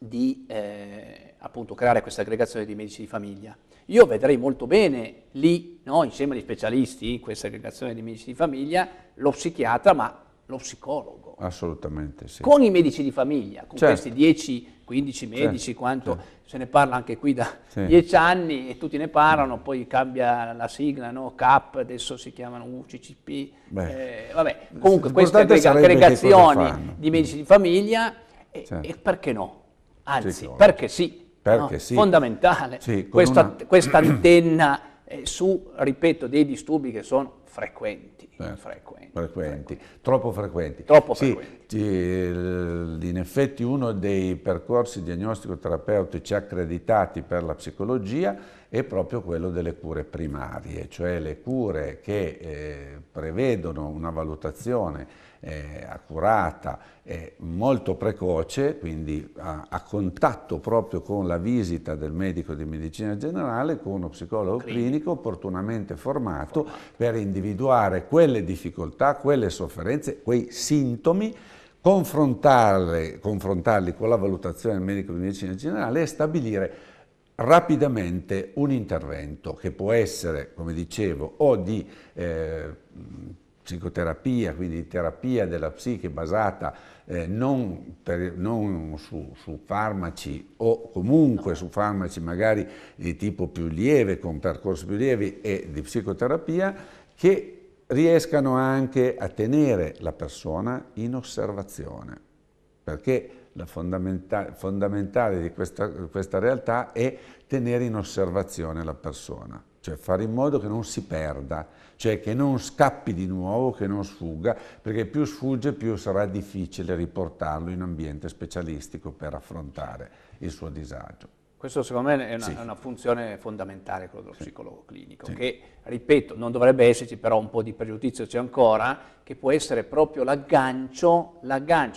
di eh, appunto creare questa aggregazione di medici di famiglia. Io vedrei molto bene lì, no, insieme agli specialisti, in questa aggregazione di medici di famiglia, lo psichiatra, ma lo psicologo. Assolutamente sì. Con i medici di famiglia, con certo. questi 10-15 certo, medici, certo. quanto certo. se ne parla anche qui da 10 anni e tutti ne parlano, poi cambia la sigla, no? CAP, adesso si chiamano UCCP. Eh, vabbè, comunque queste aggregazioni di medici di famiglia e, certo. e perché no? Anzi, Sicuro. perché sì. Perché no? sì. Fondamentale sì, questa, una... questa antenna eh, su, ripeto, dei disturbi che sono frequenti, eh, frequenti, frequenti, troppo frequenti. Troppo sì, frequenti. in effetti uno dei percorsi diagnostico-terapeutici accreditati per la psicologia è proprio quello delle cure primarie, cioè le cure che eh, prevedono una valutazione eh, accurata, eh, molto precoce, quindi a, a, contatto proprio con la visita del medico di medicina generale, con uno psicologo clinico, clinico opportunamente formato, formato per individuare quelle difficoltà, quelle sofferenze, quei sintomi confrontarli, con la valutazione del medico di medicina generale e stabilire rapidamente un intervento che può essere, come dicevo, o di eh, psicoterapia, quindi terapia della psiche basata eh, non, per, non su, su, farmaci o comunque su farmaci magari di tipo più lieve, con percorsi più lievi e di psicoterapia, che riescano anche a tenere la persona in osservazione, perché la fondamenta fondamentale di questa, questa realtà è tenere in osservazione la persona cioè fare in modo che non si perda, cioè che non scappi di nuovo, che non sfugga, perché più sfugge più sarà difficile riportarlo in ambiente specialistico per affrontare il suo disagio. Questo secondo me è una, sì. una funzione fondamentale, quello dello sì. psicologo clinico, sì. che, ripeto, non dovrebbe esserci però un po' di pregiudizio, c'è ancora, che può essere proprio l'aggancio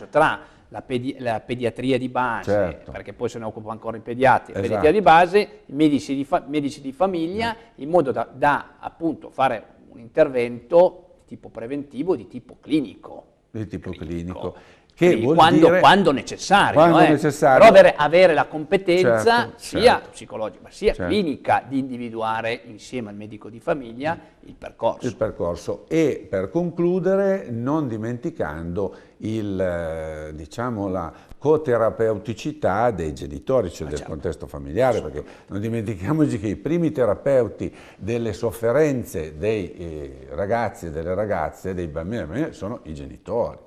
tra la, pedi- la pediatria di base, certo. perché poi se ne occupa ancora i pediatri, esatto. pediatria di esatto. base, i medici di, fa- medici di famiglia, mm. in modo da, da appunto fare un intervento di tipo preventivo, di tipo clinico. Di tipo clinico. clinico. Quando, dire, quando, necessario, quando eh? necessario. Però avere, avere, la competenza certo, sia certo. psicologica, sia certo. clinica di individuare insieme al medico di famiglia il percorso. Il percorso. E per concludere, non dimenticando il, eh, diciamo, la coterapeuticità dei genitori, cioè ah, del certo. contesto familiare, perché non dimentichiamoci che i primi terapeuti delle sofferenze dei eh, ragazzi e delle ragazze, dei bambini sono i genitori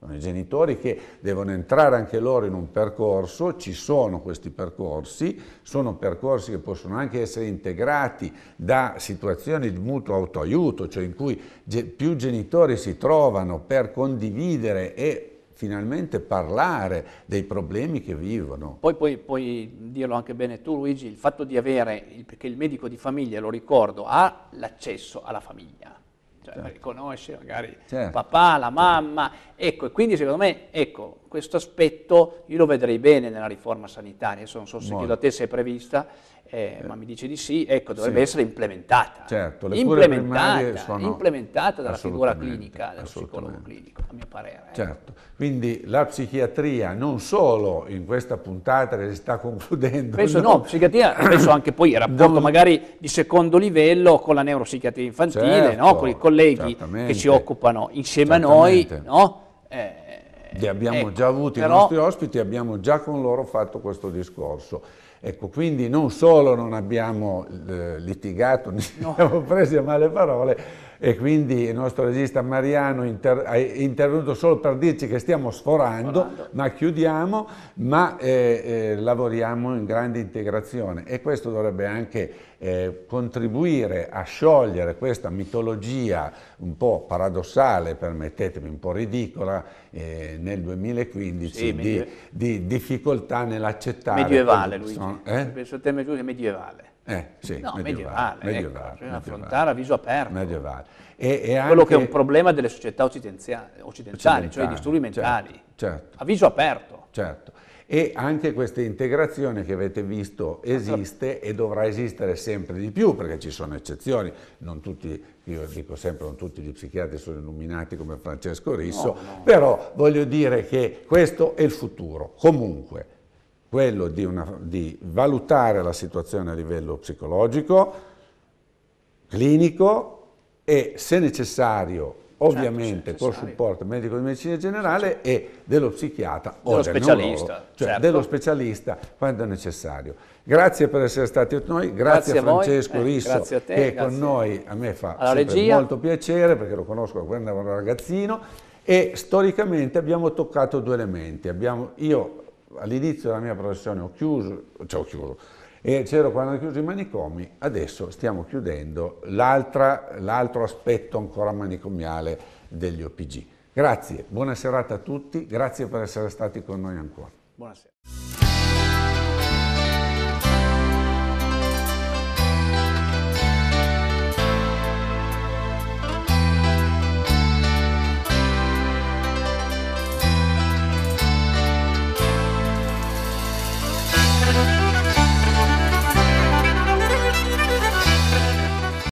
sono i genitori che devono entrare anche loro in un percorso, ci sono questi percorsi, sono percorsi che possono anche essere integrati da situazioni di mutuo autoaiuto, cioè in cui più genitori si trovano per condividere e finalmente parlare dei problemi che vivono. Poi, poi puoi dirlo anche bene tu Luigi, il fatto di avere, perché il medico di famiglia, lo ricordo, ha l'accesso alla famiglia cioè certo. riconosce magari certo. papà, la mamma, ecco, e quindi secondo me, ecco, questo aspetto io lo vedrei bene nella riforma sanitaria, adesso non so se Molto. chiedo a te se è prevista, eh, ma mi dice di sì, ecco, dovrebbe sì. essere implementata. Certo, le implementata, sono... implementata dalla figura clinica, dal psicologo clinico, a mio parere. Eh. Certo, quindi la psichiatria non solo in questa puntata che si sta concludendo. Penso non... no, psichiatria, penso anche poi il rapporto non... magari di secondo livello con la neuropsichiatria infantile, certo, no? con i colleghi che si occupano insieme a noi, no? Eh, li abbiamo ecco, già avuti però, i nostri ospiti, abbiamo già con loro fatto questo discorso. Ecco, quindi non solo non abbiamo eh, litigato, ne no. siamo presi a male parole e quindi il nostro regista Mariano inter è intervenuto solo per dirci che stiamo sforando, sforando. ma chiudiamo, ma eh, eh, lavoriamo in grande integrazione e questo dovrebbe anche eh, contribuire a sciogliere questa mitologia un po' paradossale, permettetemi un po' ridicola, eh, nel 2015 sì, di, di, difficoltà nell'accettare... Medievale, lui Sono, eh? Penso il tema giusto è medievale. Eh, sì, no, medievale, medievale, ecco, medievale affrontare a viso aperto. Medievale. E, e Quello che è un problema delle società occidentali, occidentali, occidentali cioè i disturbi certo, mentali. Certo, certo. A viso aperto. Certo e anche questa integrazione che avete visto esiste e dovrà esistere sempre di più perché ci sono eccezioni, non tutti, io dico sempre non tutti gli psichiatri sono illuminati come Francesco Risso, no, no. però voglio dire che questo è il futuro, comunque quello di, una, di valutare la situazione a livello psicologico, clinico e se necessario ovviamente certo, col supporto medico di medicina generale e dello psichiatra dello o specialista, cioè certo. dello specialista quando è necessario. Grazie per essere stati con noi, grazie, grazie a Francesco a eh, Risso te, che è con noi, a me fa molto piacere perché lo conosco da quando ero ragazzino e storicamente abbiamo toccato due elementi. Abbiamo, io all'inizio della mia professione ho chiuso, cioè ho chiuso e c'ero quando hanno chiuso i manicomi, adesso stiamo chiudendo l'altro aspetto ancora manicomiale degli OPG. Grazie, buona serata a tutti, grazie per essere stati con noi ancora. Buonasera.